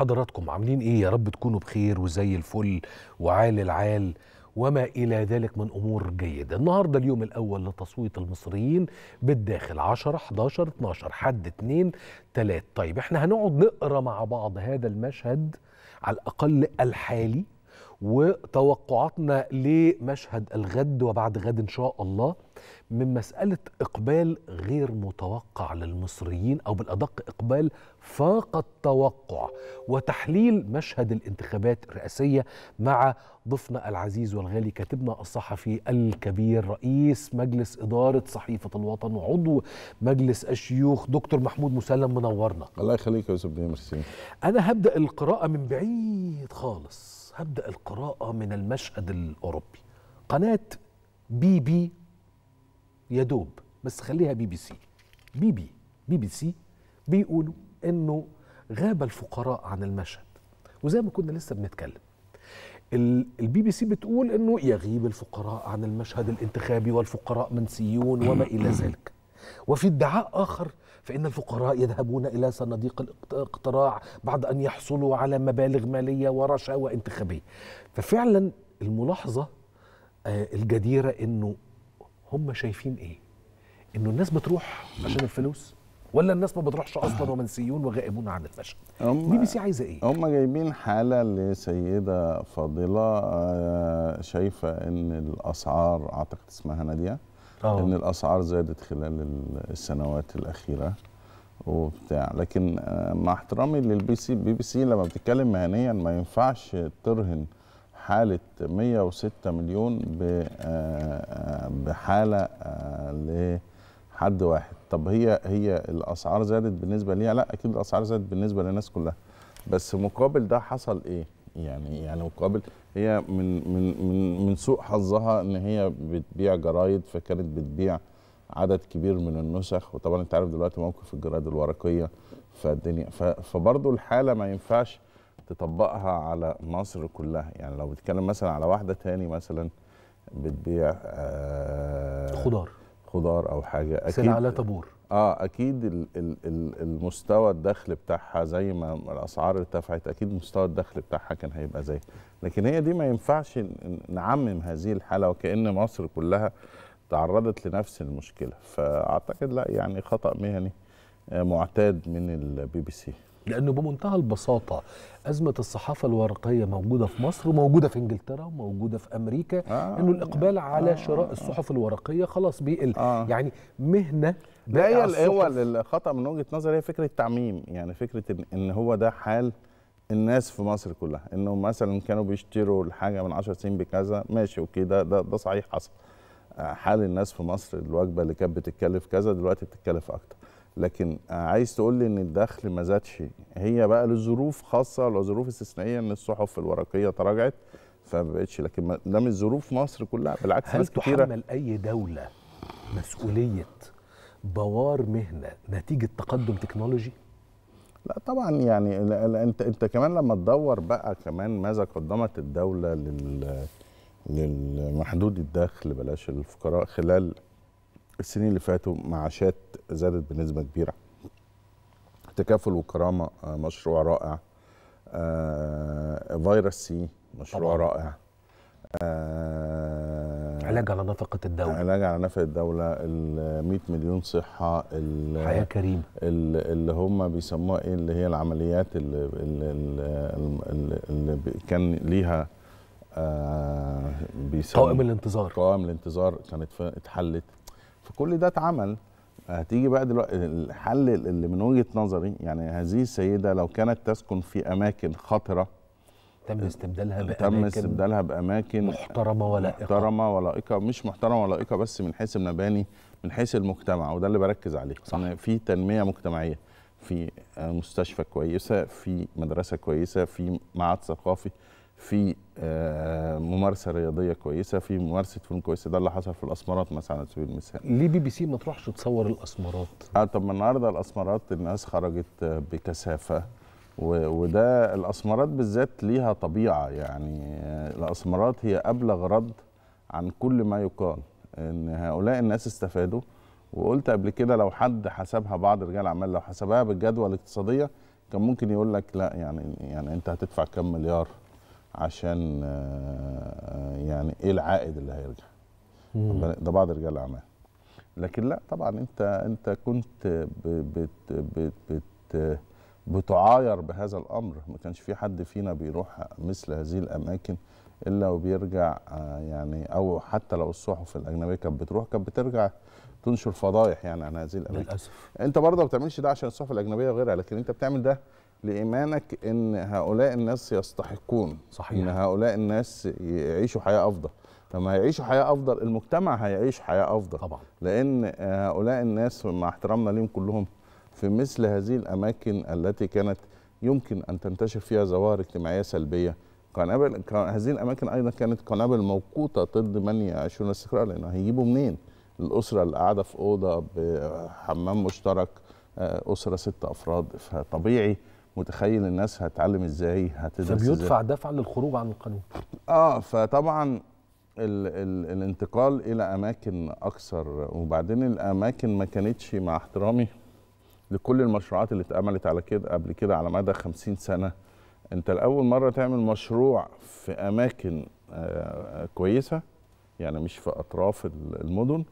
حضراتكم عاملين ايه يا رب تكونوا بخير وزي الفل وعال العال وما إلى ذلك من أمور جيدة النهاردة اليوم الأول لتصويت المصريين بالداخل 10 11 12 حد 2 3 طيب احنا هنقعد نقرأ مع بعض هذا المشهد على الأقل الحالي وتوقعاتنا لمشهد الغد وبعد غد إن شاء الله من مسألة إقبال غير متوقع للمصريين أو بالأدق إقبال فاق التوقع وتحليل مشهد الانتخابات الرئاسية مع ضيفنا العزيز والغالي كاتبنا الصحفي الكبير رئيس مجلس إدارة صحيفة الوطن وعضو مجلس الشيوخ دكتور محمود مسلم منورنا الله يخليك يا يوسف مرسي أنا هبدأ القراءة من بعيد خالص هبدأ القراءة من المشهد الأوروبي قناة بي بي يا دوب بس خليها بي بي سي بي بي بي بي سي بيقولوا انه غاب الفقراء عن المشهد وزي ما كنا لسه بنتكلم البي بي سي بتقول انه يغيب الفقراء عن المشهد الانتخابي والفقراء منسيون وما الى ذلك وفي ادعاء اخر فان الفقراء يذهبون الى صناديق الاقتراع بعد ان يحصلوا على مبالغ ماليه ورشاوى انتخابيه ففعلا الملاحظه آه، الجديره انه هم شايفين ايه انه الناس بتروح عشان الفلوس ولا الناس ما بتروحش اصلا رومانسيون وغائبون عن المشهد بي بي سي عايزه ايه هم جايبين حاله لسيده فاضله آه، شايفه ان الاسعار اعتقد اسمها ناديه أوه. ان الاسعار زادت خلال السنوات الاخيره وبتاع لكن آه، مع احترامي للبي سي بي بي سي لما بتتكلم مهنيا ما ينفعش ترهن حاله 106 مليون آه، بحاله آه، لحد واحد طب هي هي الاسعار زادت بالنسبه ليها لا اكيد الاسعار زادت بالنسبه للناس كلها بس مقابل ده حصل ايه يعني يعني مقابل هي من من من من سوء حظها ان هي بتبيع جرايد فكانت بتبيع عدد كبير من النسخ وطبعا انت عارف دلوقتي موقف الجرايد الورقيه فالدنيا فبرضه الحاله ما ينفعش تطبقها على مصر كلها يعني لو بتتكلم مثلا على واحده تاني مثلا بتبيع آه خضار خضار او حاجه اكيد سلعه لا تبور اه اكيد الـ الـ الـ المستوى الدخل بتاعها زي ما الاسعار ارتفعت اكيد مستوى الدخل بتاعها كان هيبقى زي لكن هي دي ما ينفعش نعمم هذه الحاله وكان مصر كلها تعرضت لنفس المشكله فاعتقد لا يعني خطا مهني آه، معتاد من البي بي سي لأنه بمنتهى البساطة أزمة الصحافة الورقية موجودة في مصر وموجودة في إنجلترا وموجودة في أمريكا آه إنه الإقبال على آه شراء الصحف الورقية خلاص بيقل آه يعني مهنة لا هي هو الخطأ من وجهة نظري هي فكرة تعميم يعني فكرة إن, إن هو ده حال الناس في مصر كلها انه مثلا كانوا بيشتروا الحاجه من 10 سنين بكذا ماشي اوكي ده ده, ده صحيح حصل آه، حال الناس في مصر الوجبه اللي كانت بتتكلف كذا دلوقتي بتتكلف اكتر لكن عايز تقول لي ان الدخل ما زادش هي بقى لظروف خاصه لظروف استثنائيه ان الصحف الورقيه تراجعت فما بقتش لكن ده مش ظروف مصر كلها بالعكس هل تحمل اي دوله مسؤوليه بوار مهنه نتيجه تقدم تكنولوجي؟ لا طبعا يعني انت انت كمان لما تدور بقى كمان ماذا قدمت الدوله لل للمحدود الدخل بلاش الفقراء خلال السنين اللي فاتوا معاشات زادت بنسبه كبيره تكافل وكرامه آه، مشروع رائع آه، فيروس سي مشروع طبعا. رائع آه، علاج على نفقة الدولة علاج على نفقة الدولة ال 100 مليون صحة حياة كريمة اللي هم بيسموها ايه اللي هي العمليات اللي, اللي, اللي كان ليها آه قوائم الانتظار قوائم الانتظار كانت اتحلت فكل ده اتعمل هتيجي بقى دلوقتي الحل اللي من وجهه نظري يعني هذه السيده لو كانت تسكن في اماكن خطره تم آه، استبدالها باماكن تم استبدالها باماكن محترمه ولائقه محترمه ولائقه مش محترمه ولائقه بس من حيث المباني من حيث المجتمع وده اللي بركز عليه صح. يعني في تنميه مجتمعيه في آه، مستشفى كويسه في مدرسه كويسه في معهد ثقافي في آه، ممارسه رياضيه كويسه في ممارسه فنون كويسه ده اللي حصل في الاسمرات مثلا على سبيل المثال ليه بي بي سي ما تروحش تصور الاسمرات اه طب ما النهارده الاسمرات الناس خرجت بكثافه وده الاسمرات بالذات ليها طبيعه يعني الاسمرات هي ابلغ رد عن كل ما يقال ان هؤلاء الناس استفادوا وقلت قبل كده لو حد حسبها بعض رجال الاعمال لو حسبها بالجدوى الاقتصاديه كان ممكن يقول لك لا يعني يعني انت هتدفع كام مليار عشان آه، يعني ايه العائد اللي هيرجع ده بعض رجال الاعمال لكن لا طبعا انت انت كنت بت بت بت بتعاير بهذا الامر ما كانش في حد فينا بيروح مثل هذه الاماكن الا وبيرجع آه، يعني او حتى لو الصحف الاجنبيه كانت بتروح كانت بترجع تنشر فضايح يعني عن هذه الاماكن للاسف انت برضه ما بتعملش ده عشان الصحف الاجنبيه وغيرها لكن انت بتعمل ده لإيمانك إن هؤلاء الناس يستحقون صحيح. إن هؤلاء الناس يعيشوا حياة أفضل لما يعيشوا حياة أفضل المجتمع هيعيش حياة أفضل طبعا. لأن هؤلاء الناس مع احترامنا ليهم كلهم في مثل هذه الأماكن التي كانت يمكن أن تنتشر فيها ظواهر اجتماعية سلبية قنابل هذه الاماكن ايضا كانت قنابل موقوته ضد من يعيشون الاستقرار لان هيجيبوا منين؟ الاسره اللي قاعده في اوضه بحمام مشترك آه، اسره ست افراد فطبيعي متخيل الناس هتتعلم ازاي هتدرس فبيدفع دفع للخروج عن القانون اه فطبعا الـ الـ الانتقال الى اماكن اكثر وبعدين الاماكن ما كانتش مع احترامي لكل المشروعات اللي اتعملت على كده قبل كده على مدى 50 سنه انت لاول مره تعمل مشروع في اماكن آه كويسه يعني مش في اطراف المدن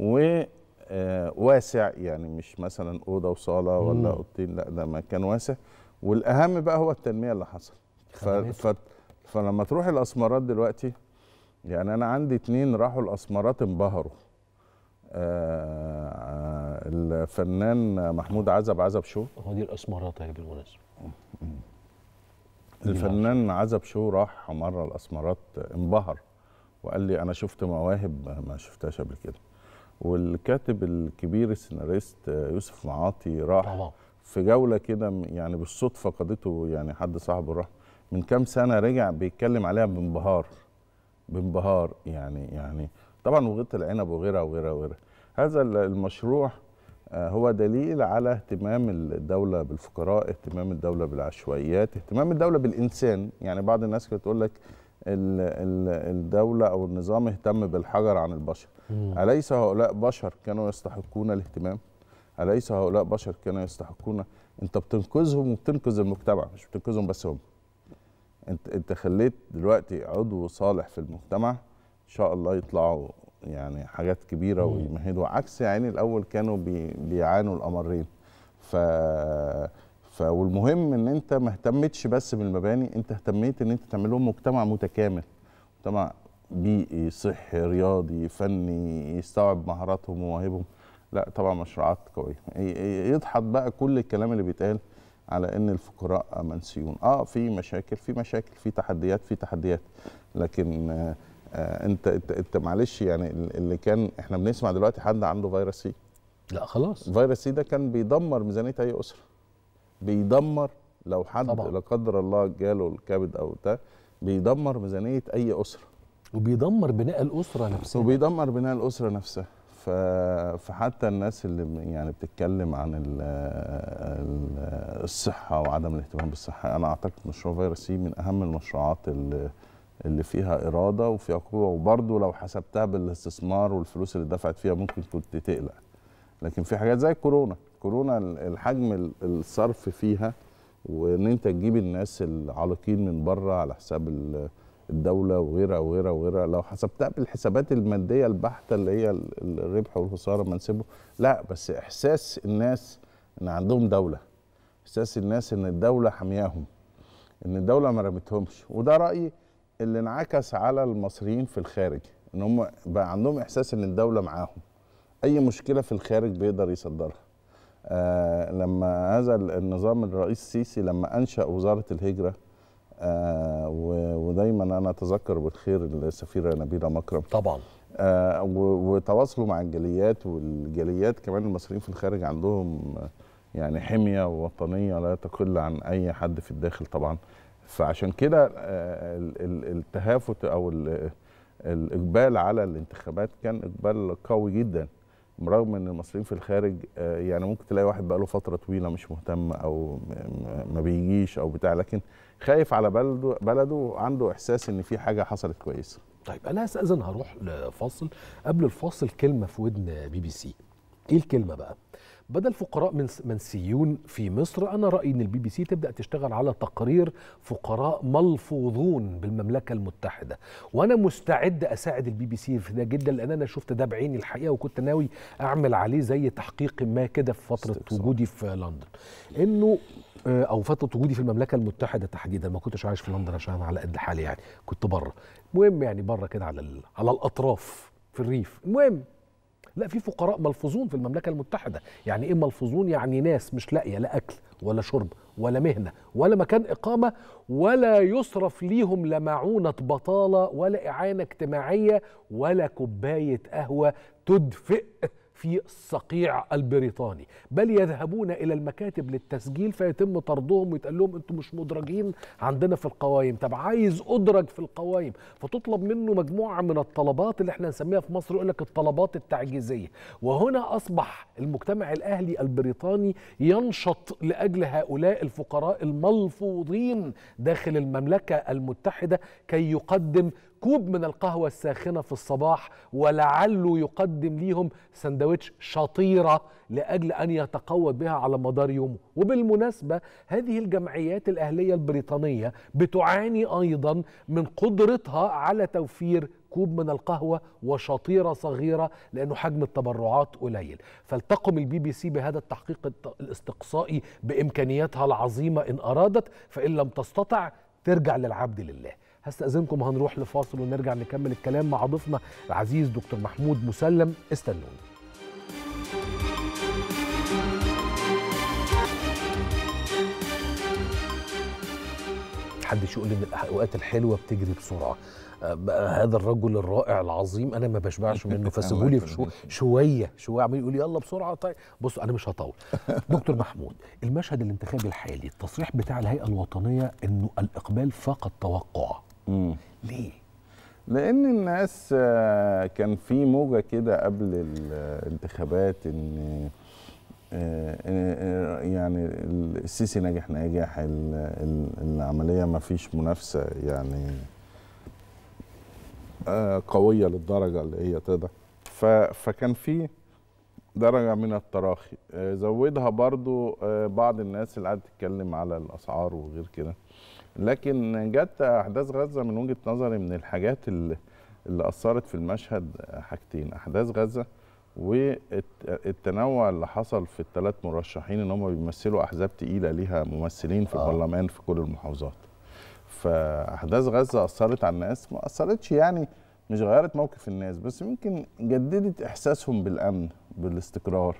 و آه واسع يعني مش مثلا اوضه وصاله ولا اوضتين لا ده مكان واسع والاهم بقى هو التنميه اللي حصل ف... ف... فلما تروح الاسمرات دلوقتي يعني انا عندي اتنين راحوا الاسمرات انبهروا آه, آه، الفنان محمود عزب عزب شو هو دي الاسمرات هي بالمناسبه الفنان عزب شو راح مره الاسمرات انبهر وقال لي انا شفت مواهب ما شفتهاش قبل كده والكاتب الكبير السيناريست يوسف معاطي راح طبعا. في جوله كده يعني بالصدفه قضيته يعني حد صاحبه راح من كام سنه رجع بيتكلم عليها بانبهار بانبهار يعني يعني طبعا وغيره العنب وغيرها وغيرها وغيرها هذا المشروع آه، هو دليل على اهتمام الدولة بالفقراء اهتمام الدولة بالعشوائيات اهتمام الدولة بالإنسان يعني بعض الناس كانت تقول لك الدولة أو النظام اهتم بالحجر عن البشر أليس هؤلاء بشر كانوا يستحقون الاهتمام؟ أليس هؤلاء بشر كانوا يستحقون أنت بتنقذهم وبتنقذ المجتمع مش بتنقذهم بس هم أنت أنت خليت دلوقتي عضو صالح في المجتمع إن شاء الله يطلعوا يعني حاجات كبيرة ويمهدوا عكس يعني الأول كانوا بي بيعانوا الأمرين ف فالمهم ان انت ما اهتمتش بس بالمباني انت اهتميت ان انت تعمل لهم مجتمع متكامل مجتمع بيئي صحي رياضي فني يستوعب مهاراتهم ومواهبهم لا طبعا مشروعات قويه يضحط بقى كل الكلام اللي بيتقال على ان الفقراء منسيون اه في مشاكل في مشاكل في تحديات في تحديات لكن آه انت انت, انت معلش يعني اللي كان احنا بنسمع دلوقتي حد عنده فيروس سي لا خلاص فيروس سي ده كان بيدمر ميزانيه اي اسره بيدمر لو حد طبعا. لا قدر الله جاله الكبد او ده بيدمر ميزانيه اي اسره وبيدمر بناء الاسره نفسها وبيدمر بناء الاسره نفسها فحتى الناس اللي يعني بتتكلم عن الصحه وعدم الاهتمام بالصحه انا اعتقد مشروع فيروسي من اهم المشروعات اللي اللي فيها اراده وفيها قوه وبرضه لو حسبتها بالاستثمار والفلوس اللي دفعت فيها ممكن كنت تقلق لكن في حاجات زي كورونا كورونا الحجم الصرف فيها وان انت تجيب الناس العالقين من بره على حساب الدوله وغيرها وغيرها وغيرها لو حسبتها بالحسابات الماديه البحته اللي هي الربح والخساره منسبه لا بس احساس الناس ان عندهم دوله احساس الناس ان الدوله حمياهم ان الدوله ما رمتهمش وده رايي اللي انعكس على المصريين في الخارج ان هم بقى عندهم احساس ان الدوله معاهم اي مشكله في الخارج بيقدر يصدرها آه لما هذا النظام الرئيس السيسي لما انشا وزاره الهجره آه، ودايما انا اتذكر بالخير السفيره نبيله مكرم طبعا آه، وتواصلوا مع الجاليات والجاليات كمان المصريين في الخارج عندهم آه، يعني حميه وطنيه لا تقل عن اي حد في الداخل طبعا فعشان كده التهافت او الاقبال على الانتخابات كان اقبال قوي جدا رغم ان المصريين في الخارج يعني ممكن تلاقي واحد بقاله فتره طويله مش مهتم او ما بيجيش او بتاع لكن خايف على بلده بلده وعنده احساس ان في حاجه حصلت كويسه طيب انا استاذن هروح لفاصل قبل الفاصل كلمه في ودن بي بي سي ايه الكلمه بقى بدل فقراء منسيون في مصر انا رايي ان البي بي سي تبدا تشتغل على تقرير فقراء ملفوظون بالمملكه المتحده وانا مستعد اساعد البي بي سي في ده جدا لان انا شفت ده بعيني الحقيقه وكنت ناوي اعمل عليه زي تحقيق ما كده في فتره وجودي في لندن انه آه، او فتره وجودي في المملكه المتحده تحديدا ما كنتش عايش في لندن عشان على قد حالي يعني كنت بره المهم يعني بره كده على على الاطراف في الريف المهم لا في فقراء ملفوظون في المملكه المتحده يعني ايه ملفوظون يعني ناس مش لاقيه لا اكل ولا شرب ولا مهنه ولا مكان اقامه ولا يصرف ليهم لا معونه بطاله ولا اعانه اجتماعيه ولا كوبايه قهوه تدفئ في الصقيع البريطاني بل يذهبون إلى المكاتب للتسجيل فيتم طردهم ويتقال لهم أنتم مش مدرجين عندنا في القوائم طب عايز أدرج في القوائم فتطلب منه مجموعة من الطلبات اللي احنا نسميها في مصر يقول لك الطلبات التعجيزية وهنا أصبح المجتمع الأهلي البريطاني ينشط لأجل هؤلاء الفقراء الملفوظين داخل المملكة المتحدة كي يقدم كوب من القهوة الساخنة في الصباح ولعله يقدم ليهم سندويتش شطيرة لأجل أن يتقوض بها على مدار يومه وبالمناسبة هذه الجمعيات الأهلية البريطانية بتعاني أيضا من قدرتها على توفير كوب من القهوة وشطيرة صغيرة لأنه حجم التبرعات قليل فلتقم البي بي سي بهذا التحقيق الاستقصائي بإمكانياتها العظيمة إن أرادت فإن لم تستطع ترجع للعبد لله هستأذنكم هنروح لفاصل ونرجع نكمل الكلام مع ضيفنا العزيز دكتور محمود مسلم استنوني محدش يقول ان الاوقات الحلوه بتجري بسرعه هذا الرجل الرائع العظيم انا ما بشبعش منه فسيبوا لي شو شويه شويه عمال يقول يلا بسرعه طيب بص انا مش هطول دكتور محمود المشهد الانتخابي الحالي التصريح بتاع الهيئه الوطنيه انه الاقبال فاق التوقع مم. ليه؟ لان الناس آه، كان في موجه كده قبل الانتخابات ان آه، آه، يعني السيسي نجح ناجح العمليه ما فيش منافسه يعني قويه للدرجه اللي هي تقدر فكان في درجه من التراخي زودها برضو بعض الناس اللي قاعده تتكلم على الاسعار وغير كده لكن جت احداث غزه من وجهه نظري من الحاجات اللي, اللي اثرت في المشهد حاجتين احداث غزه والتنوع اللي حصل في الثلاث مرشحين ان هم بيمثلوا احزاب ثقيله ليها ممثلين في آه. البرلمان في كل المحافظات فاحداث غزه اثرت على الناس ما اثرتش يعني مش غيرت موقف الناس بس ممكن جددت احساسهم بالامن بالاستقرار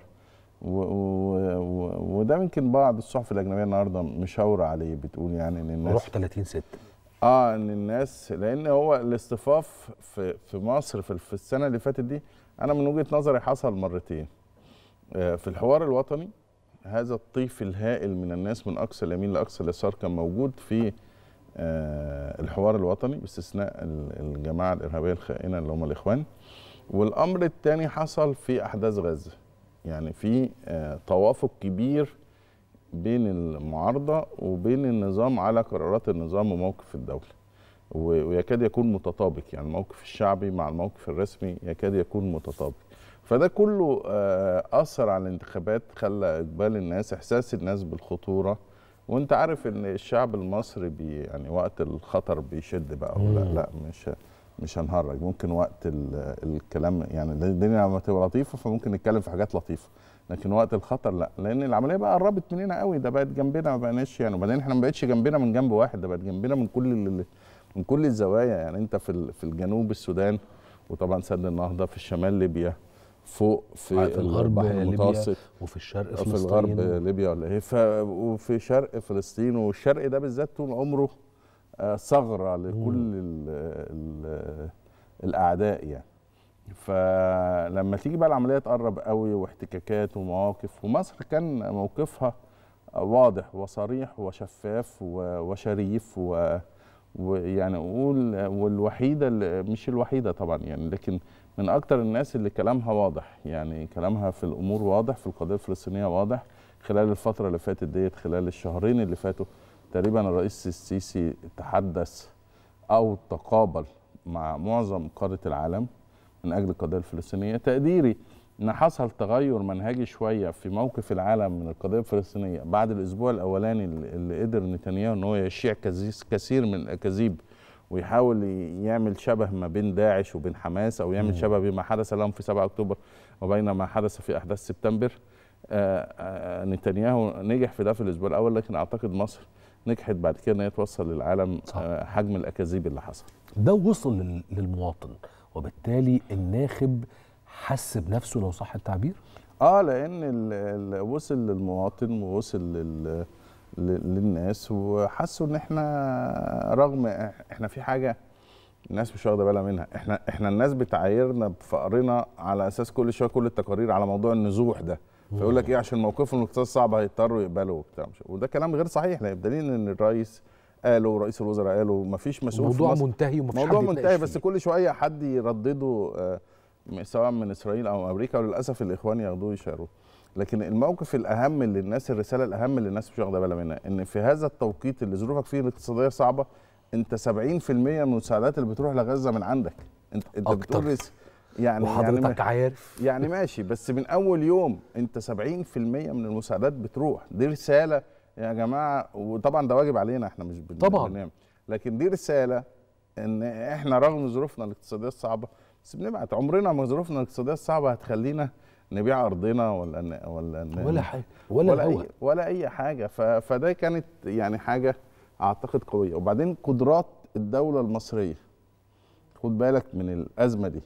وده يمكن بعض الصحف الاجنبيه النهارده مشاوره عليه بتقول يعني ان الناس روح 30 6 اه ان الناس لان هو الاصطفاف في في مصر في, السنه اللي فاتت دي انا من وجهه نظري حصل مرتين آه، في الحوار الوطني هذا الطيف الهائل من الناس من اقصى اليمين لاقصى اليسار كان موجود في آه، الحوار الوطني باستثناء الجماعه الارهابيه الخائنه اللي هم الاخوان والامر الثاني حصل في احداث غزه يعني في آه، توافق كبير بين المعارضه وبين النظام على قرارات النظام وموقف الدوله ويكاد يكون متطابق يعني الموقف الشعبي مع الموقف الرسمي يكاد يكون متطابق فده كله آه، اثر على الانتخابات خلى اقبال الناس احساس الناس بالخطوره وانت عارف ان الشعب المصري بي يعني وقت الخطر بيشد بقى ولا لا مش مش هنهرج ممكن وقت الكلام يعني الدنيا لما تبقى لطيفه فممكن نتكلم في حاجات لطيفه لكن وقت الخطر لا لان العمليه بقى قربت مننا قوي ده بقت جنبنا ما بقناش يعني وبعدين احنا ما بقتش جنبنا من جنب واحد ده بقت جنبنا من كل من كل الزوايا يعني انت في في الجنوب السودان وطبعا سد النهضه في الشمال ليبيا فوق في, في الغرب المتوسط وفي الشرق فلسطين في الغرب ليبيا ولا ايه وفي شرق فلسطين والشرق ده بالذات طول عمره ثغره لكل الـ الـ الاعداء يعني فلما تيجي بقى العمليه تقرب قوي واحتكاكات ومواقف ومصر كان موقفها واضح وصريح وشفاف وشريف و ويعني اقول والوحيده اللي مش الوحيده طبعا يعني لكن من اكتر الناس اللي كلامها واضح يعني كلامها في الامور واضح في القضيه الفلسطينيه واضح خلال الفتره اللي فاتت ديت خلال الشهرين اللي فاتوا تقريبا الرئيس السيسي تحدث او تقابل مع معظم قاره العالم من اجل القضيه الفلسطينيه تقديري ان حصل تغير منهجي شويه في موقف العالم من القضيه الفلسطينيه بعد الاسبوع الاولاني اللي قدر نتنياهو ان هو يشيع كثير من الاكاذيب ويحاول يعمل شبه ما بين داعش وبين حماس او يعمل شبه بما حدث لهم في 7 اكتوبر وبين ما حدث في احداث سبتمبر آآ آه، آآ آه، آه، نتنياهو نجح في ده في الاسبوع الاول لكن اعتقد مصر نجحت بعد كده ان هي توصل للعالم صح. آه، حجم الاكاذيب اللي حصل ده وصل للمواطن وبالتالي الناخب حس بنفسه لو صح التعبير اه لان الـ الـ وصل للمواطن ووصل للـ للناس وحسوا ان احنا رغم احنا في حاجه الناس مش واخده بالها منها احنا احنا الناس بتعايرنا بفقرنا على اساس كل شويه كل التقارير على موضوع النزوح ده فيقول لك ايه عشان موقفهم الاقتصادي صعب هيضطروا يقبلوا وبتاع وده كلام غير صحيح لان الدليل ان الرئيس قالوا رئيس الوزراء قالوا ما فيش مسؤول موضوع في منتهي ومفيش موضوع منتهي بس كل شويه حد يردده آه، سواء من اسرائيل او امريكا وللاسف الاخوان ياخدوه يشاروه لكن الموقف الاهم اللي الناس الرساله الاهم اللي الناس مش واخده بالها منها ان في هذا التوقيت اللي ظروفك فيه الاقتصاديه صعبه انت 70% من المساعدات اللي بتروح لغزه من عندك انت أكتر. بتقول يعني-, يعني وحضرتك يعني عارف يعني ماشي بس من اول يوم انت 70% من المساعدات بتروح دي رساله يا جماعه وطبعا ده واجب علينا احنا مش طبعا بننام. لكن دي رساله ان احنا رغم ظروفنا الاقتصاديه الصعبه بس بنبعت عمرنا ما ظروفنا الاقتصاديه الصعبه هتخلينا نبيع ارضنا ولا ن... ولا ن... ولا حاجه ولا ولا أي... ولا اي حاجه ف... فده كانت يعني حاجه اعتقد قويه وبعدين قدرات الدوله المصريه خد بالك من الازمه دي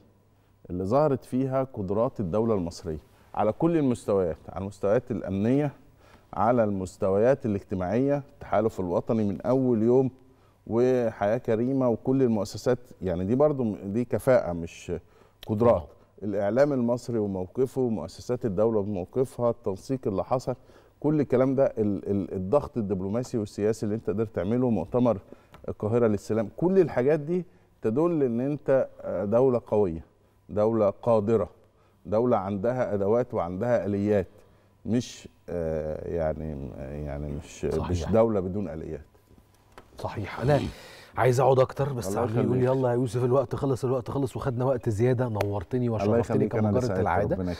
اللي ظهرت فيها قدرات الدوله المصريه على كل المستويات على المستويات الامنيه على المستويات الاجتماعيه التحالف الوطني من اول يوم وحياه كريمه وكل المؤسسات يعني دي برضو دي كفاءه مش قدرات أه. الاعلام المصري وموقفه ومؤسسات الدوله وموقفها التنسيق اللي حصل كل الكلام ده الضغط الدبلوماسي والسياسي اللي انت قدرت تعمله مؤتمر القاهره للسلام كل الحاجات دي تدل ان انت آه، دوله قويه دولة قادرة دولة عندها أدوات وعندها آليات مش آه، يعني آه، يعني مش صحيح. مش دولة بدون آليات صحيح أنا عايز اقعد اكتر بس عارف يقول يلا يا يوسف الوقت خلص الوقت خلص وخدنا وقت زياده نورتني وشرفتني كمجرد العاده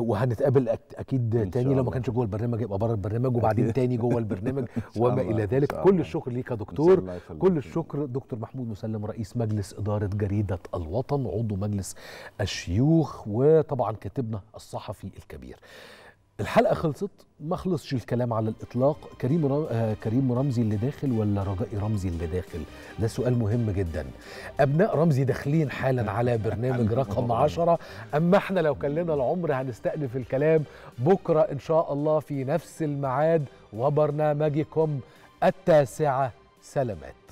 وهنتقابل اكيد تاني لو ما كانش جوه البرنامج يبقى بره البرنامج وبعدين تاني جوه البرنامج وما الى ذلك كل الشكر ليك يا دكتور كل الشكر دكتور محمود مسلم رئيس مجلس اداره جريده الوطن عضو مجلس الشيوخ وطبعا كاتبنا الصحفي الكبير الحلقه خلصت ما خلصش الكلام على الاطلاق كريم رم... آه، كريم رمزي اللي داخل ولا رجاء رمزي اللي داخل ده سؤال مهم جدا ابناء رمزي داخلين حالا على برنامج رقم 10 اما احنا لو كان لنا العمر هنستأنف الكلام بكره ان شاء الله في نفس الميعاد وبرنامجكم التاسعه سلامات